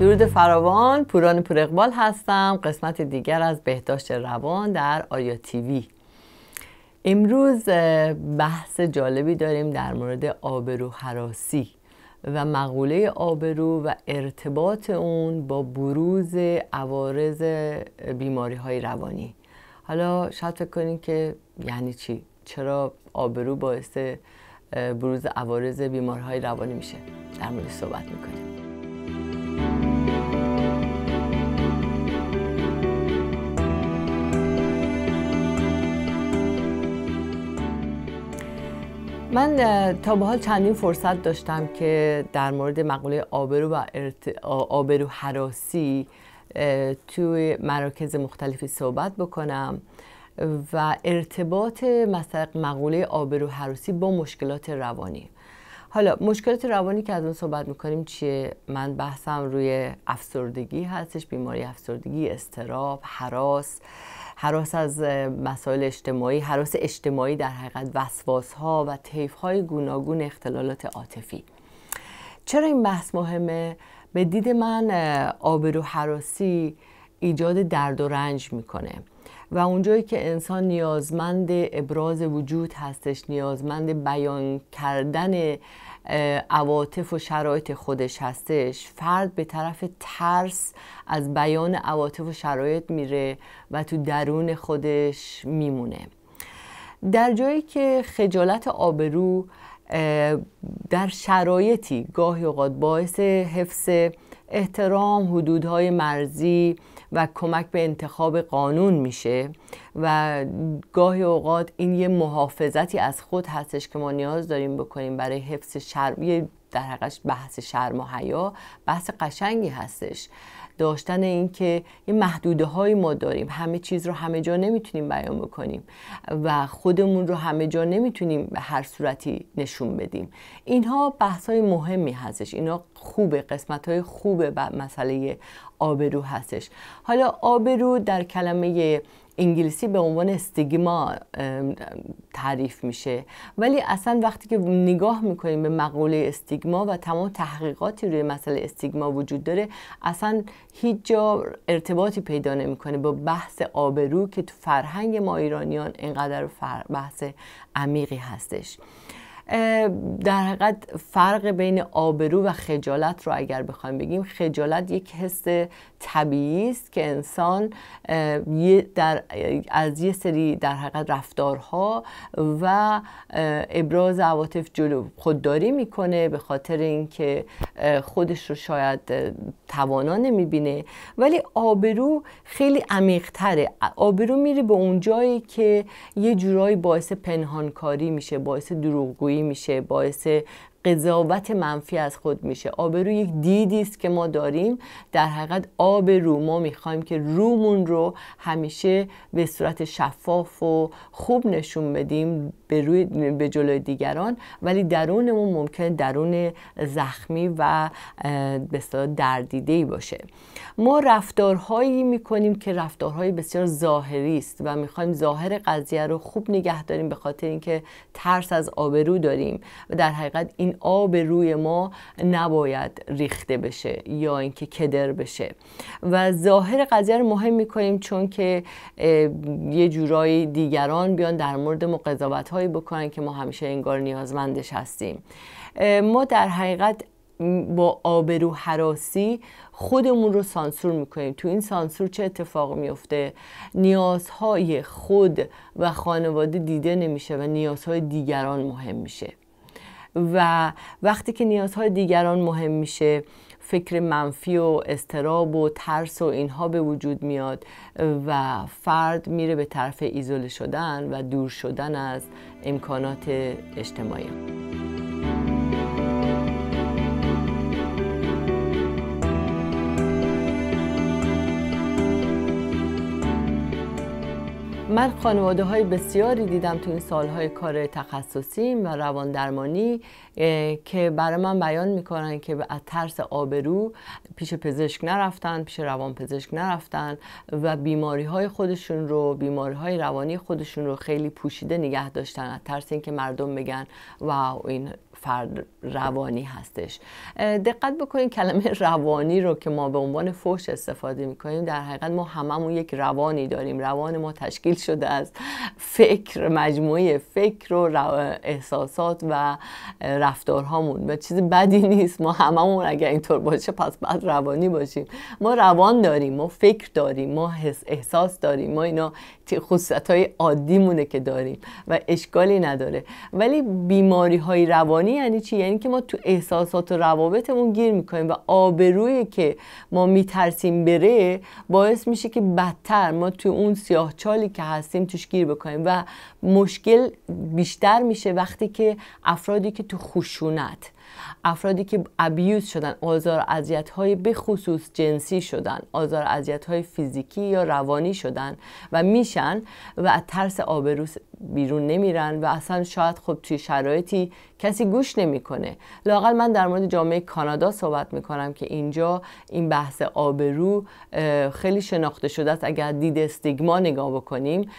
درود فراوان پوران پور هستم قسمت دیگر از بهداشت روان در آیا تیوی امروز بحث جالبی داریم در مورد آبرو حراسی و مقوله آبرو و ارتباط اون با بروز عوارض بیماری های روانی حالا شاید فکر که یعنی چی چرا آبرو باعث بروز عوارض بیماری های روانی میشه در مورد صحبت میکنیم من تا به حال چندین فرصت داشتم که در مورد مقوله آبرو و ارت... آبرو حراسی توی مراکز مختلفی صحبت بکنم و ارتباط مثلا مقوله آبرو حراسی با مشکلات روانی حالا مشکلات روانی که از اون صحبت میکنیم چیه من بحثم روی افسردگی هستش بیماری افسردگی استراب حراس حراس از مسائل اجتماعی حراس اجتماعی در حقیقت وسواس ها و تیف های گوناگون اختلالات عاطفی چرا این بحث مهمه به دید من آبرو حراسی ایجاد درد و رنج میکنه و اونجایی که انسان نیازمند ابراز وجود هستش نیازمند بیان کردن عواطف و شرایط خودش هستش فرد به طرف ترس از بیان عواطف و شرایط میره و تو درون خودش میمونه در جایی که خجالت آبرو در شرایطی گاهی اوقات باعث حفظ احترام حدودهای مرزی و کمک به انتخاب قانون میشه و گاهی اوقات این یه محافظتی از خود هستش که ما نیاز داریم بکنیم برای حفظ شرم در حقش بحث شرم و حیا بحث قشنگی هستش داشتن اینکه یه محدوده های ما داریم همه چیز رو همه جا نمیتونیم بیان بکنیم و خودمون رو همه جا نمیتونیم به هر صورتی نشون بدیم اینها بحث های مهمی هستش اینا خوبه قسمت های خوبه مسئله آبرو هستش حالا آبرو در کلمه انگلیسی به عنوان استیگما تعریف میشه ولی اصلا وقتی که نگاه میکنیم به مقوله استیگما و تمام تحقیقاتی روی مسئله استیگما وجود داره اصلا هیچ جا ارتباطی پیدا نمیکنه با بحث آبرو که تو فرهنگ ما ایرانیان اینقدر بحث عمیقی هستش در حقیقت فرق بین آبرو و خجالت رو اگر بخوایم بگیم خجالت یک حس طبیعی که انسان در از یه سری در حقیقت رفتارها و ابراز عواطف جلو خودداری میکنه به خاطر اینکه خودش رو شاید توانا نمیبینه ولی آبرو خیلی تره آبرو میره به اون جایی که یه جورایی باعث پنهانکاری میشه باعث دروغگویی میشه باعث قضاوت منفی از خود میشه آبرو یک دیدی است که ما داریم در حقیقت آب رو ما میخوایم که رومون رو همیشه به صورت شفاف و خوب نشون بدیم به, روی به جلوی دیگران ولی درونمون ممکن درون زخمی و بسیار دردیده ای باشه ما رفتارهایی میکنیم که رفتارهای بسیار ظاهری است و میخوایم ظاهر قضیه رو خوب نگه داریم به خاطر اینکه ترس از آبرو داریم و در حقیقت این آب روی ما نباید ریخته بشه یا اینکه کدر بشه و ظاهر قضیه رو مهم میکنیم چون که یه جورایی دیگران بیان در مورد ما قضاوت هایی بکنن که ما همیشه انگار نیازمندش هستیم ما در حقیقت با آبرو حراسی خودمون رو سانسور میکنیم تو این سانسور چه اتفاق میفته نیازهای خود و خانواده دیده نمیشه و نیازهای دیگران مهم میشه و وقتی که نیازهای دیگران مهم میشه فکر منفی و استراب و ترس و اینها به وجود میاد و فرد میره به طرف ایزوله شدن و دور شدن از امکانات اجتماعی من خانواده های بسیاری دیدم تو این سالهای کار تخصصی و روان درمانی که برای من بیان میکنن که از ترس آبرو پیش پزشک نرفتن پیش روان پزشک نرفتن و بیماری های خودشون رو بیماری های روانی خودشون رو خیلی پوشیده نگه داشتن از ترس اینکه مردم بگن و این فرد روانی هستش دقت بکنید کلمه روانی رو که ما به عنوان فوش استفاده میکنیم در حقیقت ما هممون یک روانی داریم روان ما تشکیل شده از فکر مجموعه فکر و احساسات و رفتارهامون و چیز بدی نیست ما هممون اگر اینطور باشه پس بعد روانی باشیم ما روان داریم ما فکر داریم ما احساس داریم ما اینا خصوصیت های عادی مونه که داریم و اشکالی نداره ولی بیماری های روانی یعنی چی یعنی که ما تو احساسات و روابطمون گیر میکنیم و آبرویی که ما میترسیم بره باعث میشه که بدتر ما تو اون سیاه چالی که هستیم توش گیر بکنیم و مشکل بیشتر میشه وقتی که افرادی که تو خشونت افرادی که ابیوز شدن آزار اذیت های به خصوص جنسی شدن آزار اذیت های فیزیکی یا روانی شدن و میشن و ترس آبرو بیرون نمیرن و اصلا شاید خب توی شرایطی کسی گوش نمیکنه لاقل من در مورد جامعه کانادا صحبت میکنم که اینجا این بحث آبرو خیلی شناخته شده است اگر دید استیگما نگاه بکنیم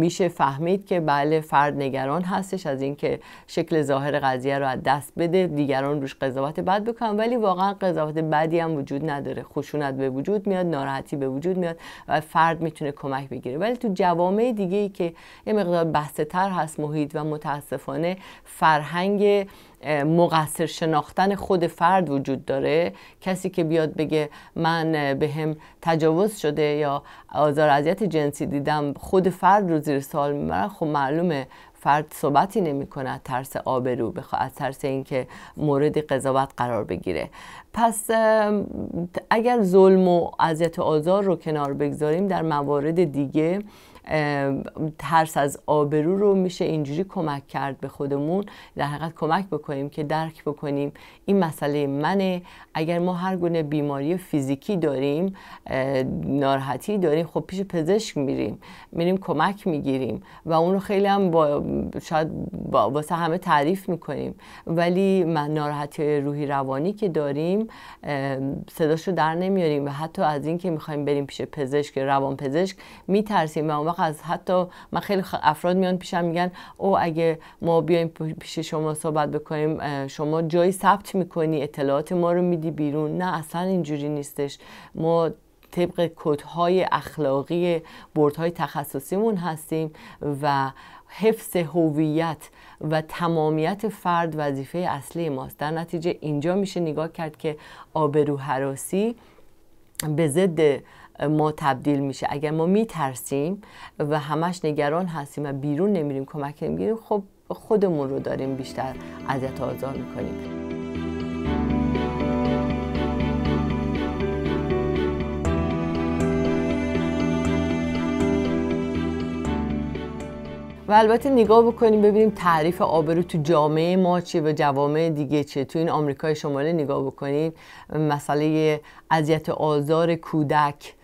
میشه فهمید که بله فرد نگران هستش از اینکه شکل ظاهر قضیه رو از دست بده دیگران روش قضاوت بد بکنن ولی واقعا قضاوت بدی هم وجود نداره خشونت به وجود میاد ناراحتی به وجود میاد و فرد میتونه کمک بگیره ولی تو جوامع دیگه ای که یه مقدار بحث تر هست محیط و متاسفانه فرهنگ مقصر شناختن خود فرد وجود داره کسی که بیاد بگه من به هم تجاوز شده یا آزار اذیت جنسی دیدم خود فرد رو زیر سال میبرن خب معلومه فرد صحبتی نمی کند ترس آبرو بخواد از ترس اینکه مورد قضاوت قرار بگیره پس اگر ظلم و اذیت و آزار رو کنار بگذاریم در موارد دیگه ترس از آبرو رو میشه اینجوری کمک کرد به خودمون در حقیقت کمک بکنیم که درک بکنیم این مسئله منه اگر ما هر گونه بیماری فیزیکی داریم ناراحتی داریم خب پیش پزشک میریم میریم کمک میگیریم و اون رو خیلی هم با شاید با واسه همه تعریف میکنیم ولی ناراحتی روحی روانی که داریم صداش رو در نمیاریم و حتی از اینکه میخوایم بریم پیش پزشک روان پزشک میترسیم و از حتی من خیلی افراد میان پیشم میگن او اگه ما بیایم پیش شما صحبت بکنیم شما جایی ثبت میکنی اطلاعات ما رو میدی بیرون نه اصلا اینجوری نیستش ما طبق کدهای اخلاقی بردهای تخصصیمون هستیم و حفظ هویت و تمامیت فرد وظیفه اصلی ماست در نتیجه اینجا میشه نگاه کرد که آبرو حراسی به ضد ما تبدیل میشه اگر ما میترسیم و همش نگران هستیم و بیرون نمیریم کمک نمیگیریم خب خودمون رو داریم بیشتر اذیت آزار میکنیم و البته نگاه بکنیم ببینیم تعریف آبرو تو جامعه ما چیه و جوامع دیگه چیه تو این آمریکای شمالی نگاه بکنید مسئله اذیت آزار کودک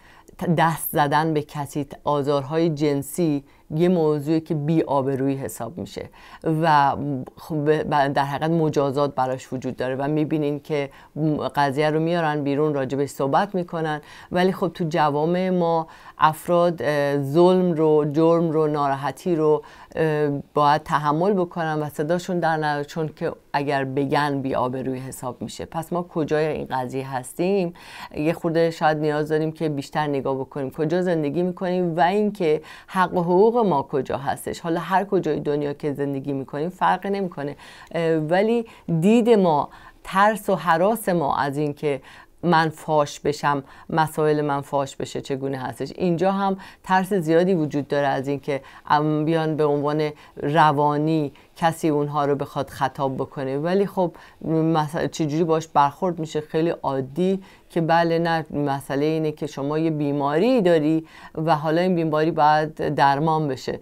دست زدن به کسی آزارهای جنسی یه موضوعی که بی آبرویی حساب میشه و خب در حقیقت مجازات براش وجود داره و میبینین که قضیه رو میارن بیرون راجبش صحبت میکنن ولی خب تو جوامع ما افراد ظلم رو جرم رو ناراحتی رو باید تحمل بکنن و صداشون در چون که اگر بگن بی آبروی حساب میشه پس ما کجای این قضیه هستیم یه خورده شاید نیاز داریم که بیشتر نگاه بکنیم کجا زندگی میکنیم و اینکه حق و حقوق ما کجا هستش حالا هر کجای دنیا که زندگی میکنیم فرق نمیکنه ولی دید ما ترس و حراس ما از اینکه من فاش بشم مسائل من فاش بشه چگونه هستش اینجا هم ترس زیادی وجود داره از اینکه بیان به عنوان روانی کسی اونها رو بخواد خطاب بکنه ولی خب چجوری باش برخورد میشه خیلی عادی که بله نه مسئله اینه که شما یه بیماری داری و حالا این بیماری باید درمان بشه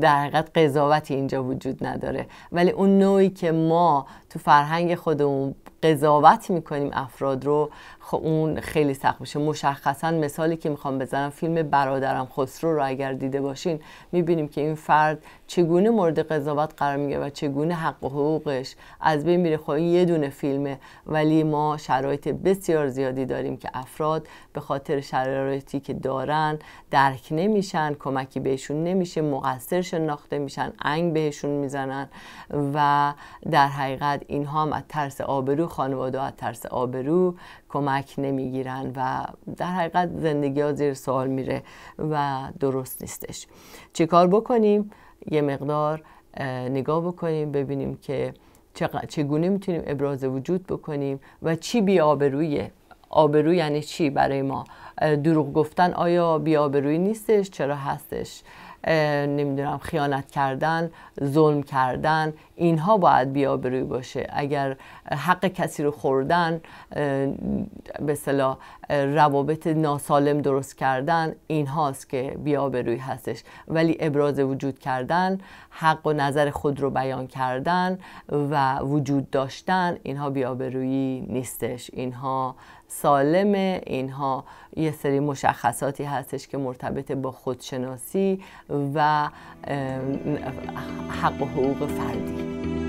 در حقیقت قضاوتی اینجا وجود نداره ولی اون نوعی که ما تو فرهنگ خودمون قضاوت میکنیم افراد رو خب اون خیلی سخت میشه مشخصا مثالی که میخوام بزنم فیلم برادرم خسرو رو اگر دیده باشین میبینیم که این فرد چگونه مورد قضاوت قرار میگه و چگونه حق و حقوقش از بین میره خب یه دونه فیلمه ولی ما شرایط بسیار زیادی داریم که افراد به خاطر شرایطی که دارن درک نمیشن کمکی بهشون نمیشه مقصر شناخته میشن انگ بهشون میزنن و در حقیقت اینها از ترس آبرو خانواده از ترس آبرو کمک نمیگیرن و در حقیقت زندگی ها زیر سوال میره و درست نیستش کار بکنیم یه مقدار نگاه بکنیم ببینیم که چگونه میتونیم ابراز وجود بکنیم و چی بی آبرویه آبرو یعنی چی برای ما دروغ گفتن آیا بی نیستش چرا هستش نمیدونم خیانت کردن ظلم کردن اینها باید بیا بروی باشه اگر حق کسی رو خوردن به صلاح روابط ناسالم درست کردن اینهاست که بیا بروی هستش ولی ابراز وجود کردن حق و نظر خود رو بیان کردن و وجود داشتن اینها بیا روی نیستش اینها سالم اینها یه سری مشخصاتی هستش که مرتبط با خودشناسی و حق و حقوق فردی